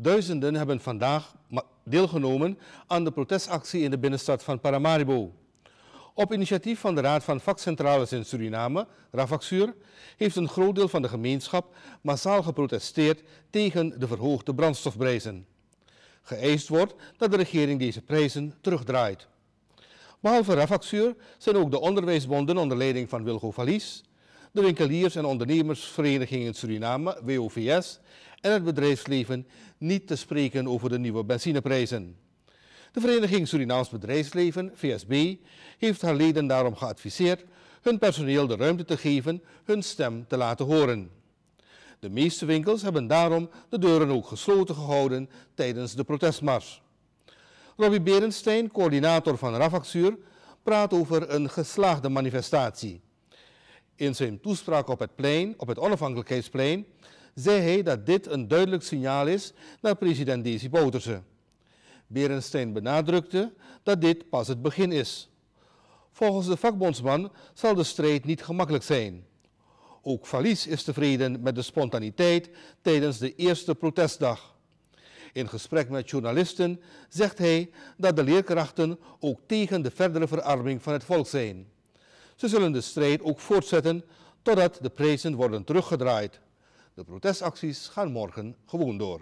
Duizenden hebben vandaag deelgenomen aan de protestactie in de binnenstad van Paramaribo. Op initiatief van de Raad van Vakcentrales in Suriname, Ravaxuur, heeft een groot deel van de gemeenschap massaal geprotesteerd tegen de verhoogde brandstofprijzen. Geëist wordt dat de regering deze prijzen terugdraait. Behalve Ravaxuur zijn ook de onderwijsbonden onder leiding van Wilgo Valies, de winkeliers- en ondernemersvereniging in Suriname, WOVS, en het bedrijfsleven niet te spreken over de nieuwe benzineprijzen. De Vereniging Surinaams Bedrijfsleven, VSB, heeft haar leden daarom geadviseerd hun personeel de ruimte te geven hun stem te laten horen. De meeste winkels hebben daarom de deuren ook gesloten gehouden tijdens de protestmars. Robbie Berenstein, coördinator van Ravaxuur, praat over een geslaagde manifestatie. In zijn toespraak op het plein, op het onafhankelijkheidsplein, zei hij dat dit een duidelijk signaal is naar president Desi Bouterse. Berenstein benadrukte dat dit pas het begin is. Volgens de vakbondsman zal de strijd niet gemakkelijk zijn. Ook Valies is tevreden met de spontaniteit tijdens de eerste protestdag. In gesprek met journalisten zegt hij dat de leerkrachten ook tegen de verdere verarming van het volk zijn. Ze zullen de strijd ook voortzetten totdat de prijzen worden teruggedraaid. De protestacties gaan morgen gewoon door.